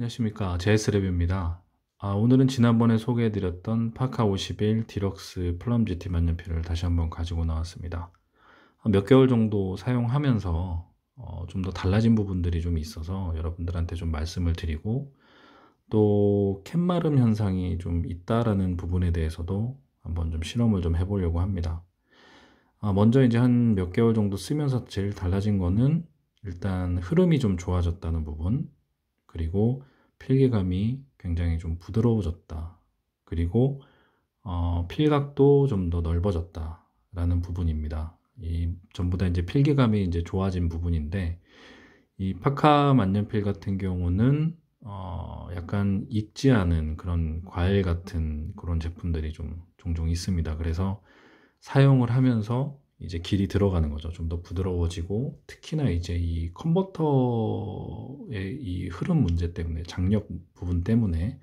안녕하십니까 제스랩입니다 아, 오늘은 지난번에 소개해드렸던 파카 51 디럭스 플럼 GT 만년필을 다시 한번 가지고 나왔습니다 아, 몇 개월 정도 사용하면서 어, 좀더 달라진 부분들이 좀 있어서 여러분들한테 좀 말씀을 드리고 또 캔마름 현상이 좀 있다라는 부분에 대해서도 한번 좀 실험을 좀 해보려고 합니다 아, 먼저 이제 한 몇 개월 정도 쓰면서 제일 달라진 거는 일단 흐름이 좀 좋아졌다는 부분 그리고 필기감이 굉장히 좀 부드러워졌다. 그리고 어, 필각도 좀 더 넓어졌다라는 부분입니다. 이 전부 다 이제 필기감이 이제 좋아진 부분인데 이 파카 만년필 같은 경우는 어, 약간 익지 않은 그런 과일 같은 그런 제품들이 좀 종종 있습니다. 그래서 사용을 하면서 이제 길이 들어가는 거죠. 좀 더 부드러워지고 특히나 이제 이 컨버터의 이 흐름 문제 때문에 장력 부분 때문에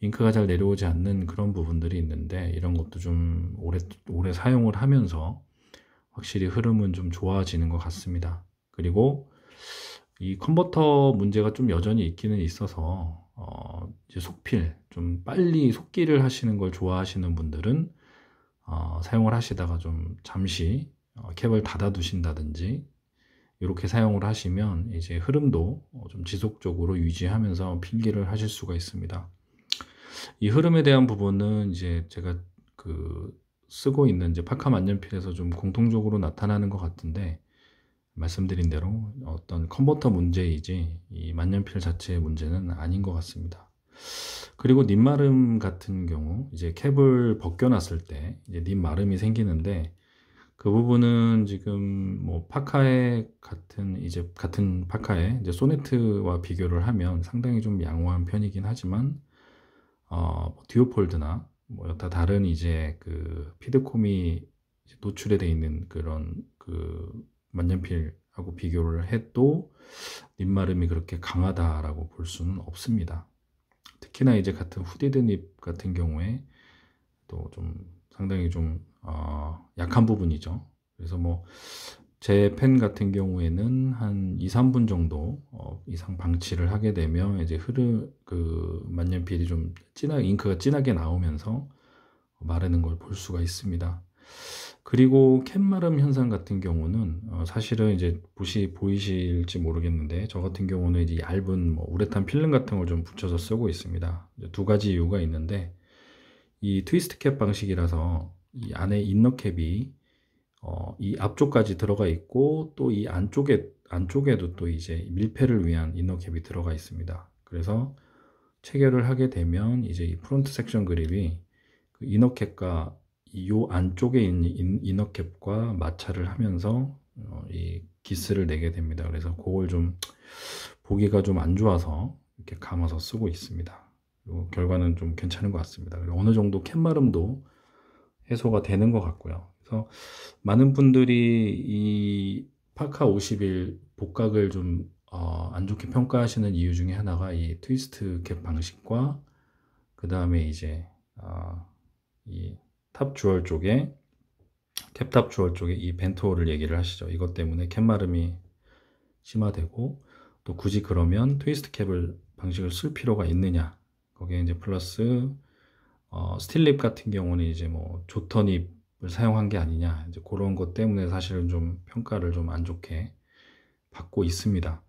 잉크가 잘 내려오지 않는 그런 부분들이 있는데 이런 것도 좀 오래 오래 사용을 하면서 확실히 흐름은 좀 좋아지는 것 같습니다. 그리고 이 컨버터 문제가 좀 여전히 있기는 있어서 어, 이제 속필 좀 빨리 속기를 하시는 걸 좋아하시는 분들은 어, 사용을 하시다가 좀 잠시 어, 캡을 닫아두신다든지 이렇게 사용을 하시면 이제 흐름도 어, 좀 지속적으로 유지하면서 핑계를 하실 수가 있습니다. 이 흐름에 대한 부분은 이제 제가 그 쓰고 있는 이제 파카 만년필에서 좀 공통적으로 나타나는 것 같은데 말씀드린 대로 어떤 컨버터 문제이지 이 만년필 자체의 문제는 아닌 것 같습니다. 그리고 닌마름 같은 경우 이제 캡을 벗겨놨을 때 이제 닌마름이 생기는데 그 부분은 지금 뭐 파카의 같은 이제 같은 파카의 이제 소네트와 비교를 하면 상당히 좀 양호한 편이긴 하지만 어, 듀오폴드나 뭐, 뭐 여타 다른 이제 그 피드콤이 노출에 돼 있는 그런 그 만년필하고 비교를 해도 입마름이 그렇게 강하다라고 볼 수는 없습니다. 특히나 이제 같은 후디드닙 같은 경우에 또 좀 상당히 좀 어, 약한 부분이죠. 그래서 뭐 제 펜 같은 경우에는 한 2, 3분 정도 어, 이상 방치를 하게 되면 이제 흐르 그 만년필이 좀 진하게 잉크가 진하게 나오면서 마르는 걸 볼 수가 있습니다. 그리고 캔마름 현상 같은 경우는 어, 사실은 이제 보시 보이실지 모르겠는데 저 같은 경우는 이제 얇은 뭐 우레탄 필름 같은 걸 좀 붙여서 쓰고 있습니다. 두 가지 이유가 있는데 이 트위스트 캡 방식이라서 이 안에 인너 캡이 어, 이 앞쪽까지 들어가 있고 또 이 안쪽에 안쪽에도 또 이제 밀폐를 위한 인너 캡이 들어가 있습니다. 그래서 체결을 하게 되면 이제 이 프론트 섹션 그립이 그 이너 캡과 이 안쪽에 있는 이너캡과 마찰을 하면서 어, 이 기스를 내게 됩니다. 그래서 그걸 좀 보기가 좀 안 좋아서 이렇게 감아서 쓰고 있습니다. 결과는 좀 괜찮은 것 같습니다. 그리고 어느 정도 캔마름도 해소가 되는 것 같고요. 그래서 많은 분들이 이 파카 50일 복각을 좀안 어, 좋게 평가하시는 이유 중에 하나가 이 트위스트 캡 방식과 그 다음에 이제 어, 이탑 주얼 쪽에 캡탑 주얼 쪽에 이 벤토를 얘기를 하시죠. 이것 때문에 캡마름이 심화되고 또 굳이 그러면 트위스트 캡을 방식을 쓸 필요가 있느냐 거기에 이제 플러스 어, 스틸립 같은 경우는 이제 뭐 조턴입을 사용한 게 아니냐 이제 그런 것 때문에 사실은 좀 평가를 좀 안 좋게 받고 있습니다.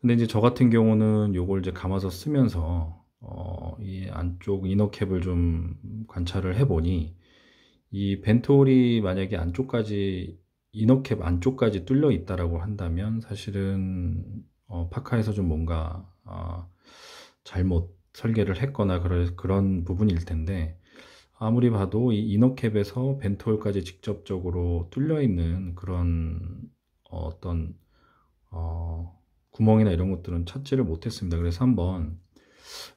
근데 이제 저 같은 경우는 요걸 이제 감아서 쓰면서 어, 이 안쪽 이너캡을 좀 관찰을 해보니 이벤토홀이 만약에 안쪽까지 이너캡 안쪽까지 뚫려 있다라고 한다면 사실은 어, 파카에서 좀 뭔가 어, 잘못 설계를 했거나 그런 그런 부분일 텐데 아무리 봐도 이 이너캡에서 벤토홀까지 직접적으로 뚫려 있는 그런 어, 떤 어, 구멍이나 이런 것들은 찾지를 못했습니다. 그래서 한번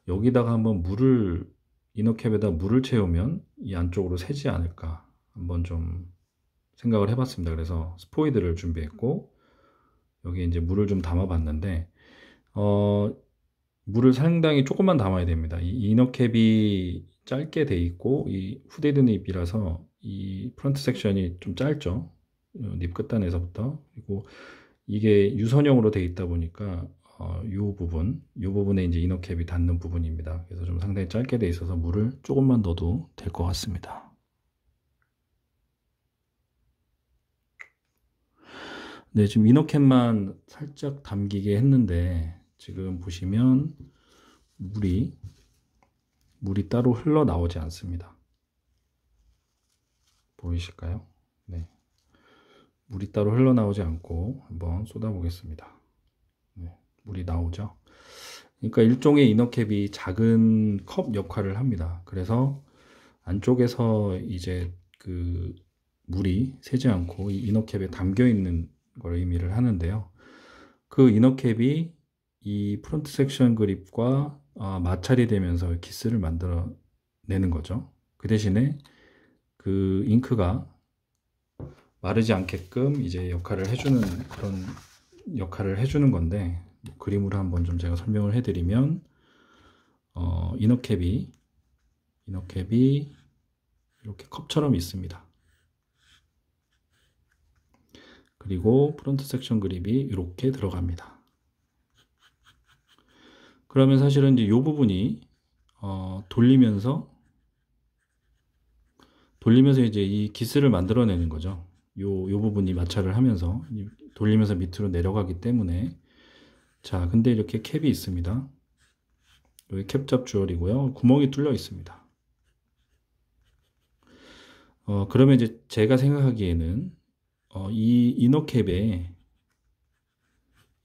여기다가 한번 물을 이너캡에다 물을 채우면 이 안쪽으로 새지 않을까 한번 좀 생각을 해봤습니다. 그래서 스포이드를 준비했고 여기 이제 물을 좀 담아봤는데 어, 물을 상당히 조금만 담아야 됩니다. 이 이너캡이 짧게 돼 있고 이후대드 닙이라서 이 프런트 섹션이 좀 짧죠. 어, 닙 끝단에서부터 그리고 이게 유선형으로 돼 있다 보니까 어, 이 부분, 이 부분에 이제 이너캡이 닿는 부분입니다. 그래서 좀 상당히 짧게 돼 있어서 물을 조금만 넣어도 될 것 같습니다. 네, 지금 이너캡만 살짝 담기게 했는데 지금 보시면 물이 물이 따로 흘러 나오지 않습니다. 보이실까요? 네. 물이 따로 흘러나오지 않고 한번 쏟아보겠습니다. 물이 나오죠. 그러니까 일종의 이너캡이 작은 컵 역할을 합니다. 그래서 안쪽에서 이제 그 물이 새지 않고 이너캡에 담겨 있는 걸 의미를 하는데요. 그 이너캡이 이 프론트 섹션 그립과 아, 마찰이 되면서 키스를 만들어 내는 거죠. 그 대신에 그 잉크가 마르지 않게끔 이제 역할을 해주는 그런 역할을 해주는 건데 뭐 그림으로 한번 좀 제가 설명을 해드리면 어, 이너캡이 이너캡이 이렇게 컵처럼 있습니다. 그리고 프론트 섹션 그립이 이렇게 들어갑니다. 그러면 사실은 이제 이 부분이 어, 돌리면서 돌리면서 이제 이 기스를 만들어내는 거죠. 요, 요 부분이 마찰을 하면서 돌리면서 밑으로 내려가기 때문에 자, 근데 이렇게 캡이 있습니다. 여기 캡잡 주얼이고요. 구멍이 뚫려 있습니다. 어, 그러면 이제 제가 생각하기에는 어, 이 이너캡에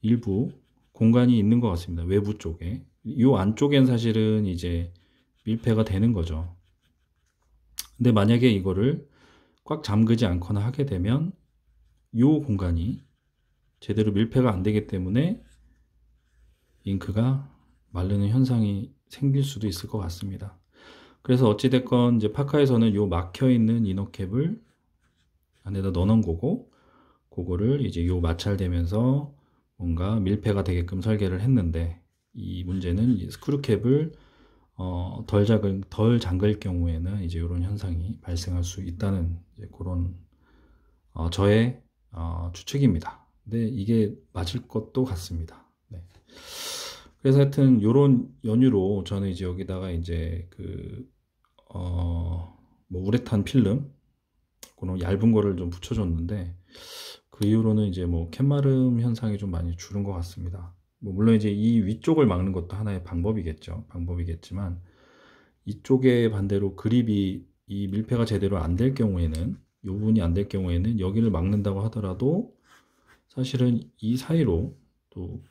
일부 공간이 있는 것 같습니다. 외부 쪽에. 이 안쪽엔 사실은 이제 밀폐가 되는 거죠. 근데 만약에 이거를 꽉 잠그지 않거나 하게 되면 이 공간이 제대로 밀폐가 안 되기 때문에 잉크가 마르는 현상이 생길 수도 있을 것 같습니다. 그래서 어찌됐건 이제 파카에서는 요 막혀있는 이너캡을 안에다 넣어놓은 거고 그거를 이제 요 마찰되면서 뭔가 밀폐가 되게끔 설계를 했는데 이 문제는 스크류캡을 어, 덜, 작은, 덜 잠글 경우에는 이제 이런 현상이 발생할 수 있다는 그런 어, 저의 어, 추측입니다. 근데 이게 맞을 것도 같습니다. 네. 그래서 하여튼 요런 연유로 저는 이제 여기다가 이제 그 어 뭐 우레탄 필름 그런 얇은 거를 좀 붙여줬는데 그 이후로는 이제 뭐 캔마름 현상이 좀 많이 줄은 것 같습니다. 뭐 물론 이제 이 위쪽을 막는 것도 하나의 방법이겠죠. 방법이겠지만 이쪽에 반대로 그립이 이 밀폐가 제대로 안 될 경우에는 이 부분이 안 될 경우에는 여기를 막는다고 하더라도 사실은 이 사이로 또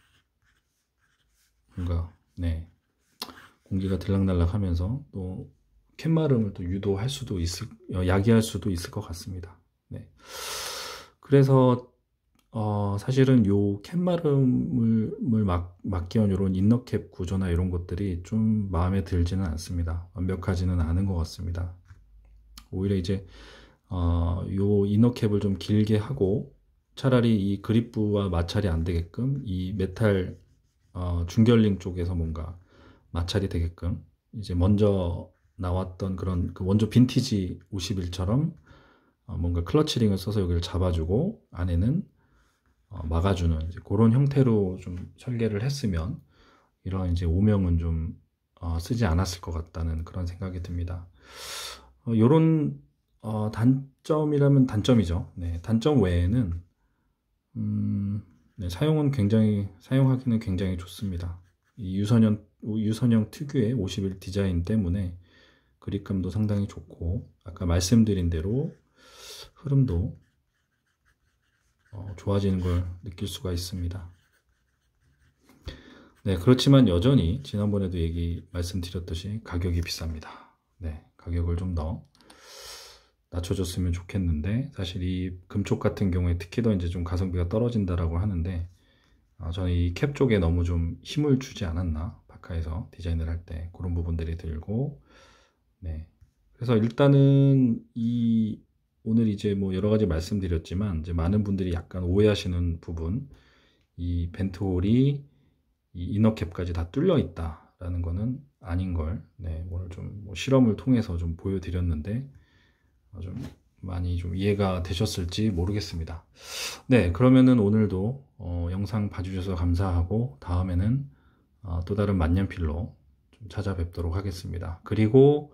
뭔가 네 공기가 들락날락하면서 또 캔마름을 또 유도할 수도 있을 어, 야기할 수도 있을 것 같습니다. 네. 그래서 어, 사실은 요 캔마름을 막, 막기 위한 이런 인너캡 구조나 이런 것들이 좀 마음에 들지는 않습니다. 완벽하지는 않은 것 같습니다. 오히려 이제 어, 요 이너캡을 좀 길게 하고 차라리 이 그립부와 마찰이 안 되게끔 이 메탈 어, 중결링 쪽에서 뭔가 마찰이 되게끔 이제 먼저 나왔던 그런 그 원조 빈티지 51처럼 어, 뭔가 클러치링을 써서 여기를 잡아주고 안에는 어, 막아주는 이제 그런 형태로 좀 설계를 했으면 이런 이제 오명은 좀 어, 쓰지 않았을 것 같다는 그런 생각이 듭니다. 이런 어, 어, 단점이라면 단점이죠. 네, 단점 외에는 음, 네, 사용은 굉장히 사용하기는 굉장히 좋습니다. 이 유선형 유선형 특유의 51 디자인 때문에 그립감도 상당히 좋고 아까 말씀드린 대로 흐름도 어, 좋아지는 걸 느낄 수가 있습니다. 네, 그렇지만 여전히 지난번에도 얘기 말씀드렸듯이 가격이 비쌉니다. 네, 가격을 좀더 낮춰줬으면 좋겠는데 사실 이금쪽 같은 경우에 특히 더 이제 좀 가성비가 떨어진다라고 하는데 어, 저는 이 캡 쪽에 너무 좀 힘을 주지 않았나 바카에서 디자인을 할 때 그런 부분들이 들고 네 그래서 일단은 이 오늘 이제 뭐 여러 가지 말씀드렸지만 이제 많은 분들이 약간 오해하시는 부분 이 벤트홀이 이 이너캡까지 다 뚫려 있다라는 거는 아닌 걸 네, 오늘 좀뭐 실험을 통해서 좀 보여드렸는데 좀 많이 좀 이해가 되셨을지 모르겠습니다. 네, 그러면은 오늘도 어, 영상 봐주셔서 감사하고 다음에는 어, 또 다른 만년필로 좀 찾아뵙도록 하겠습니다. 그리고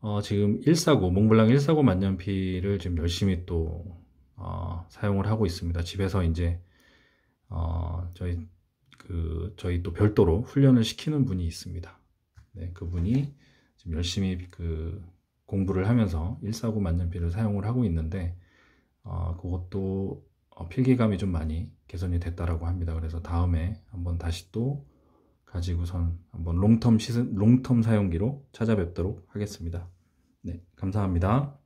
어, 지금 149 몽블랑 149 만년필을 지금 열심히 또 어, 사용을 하고 있습니다. 집에서 이제 어, 저희 그 저희 또 별도로 훈련을 시키는 분이 있습니다. 네, 그분이 지금 열심히 그 공부를 하면서 149 만년필을 사용을 하고 있는데 어, 그것도 어, 필기감이 좀 많이 개선이 됐다라고 합니다. 그래서 다음에 한번 다시 또 가지고선 한번 롱텀 시 롱텀 사용기로 찾아뵙도록 하겠습니다. 네, 감사합니다.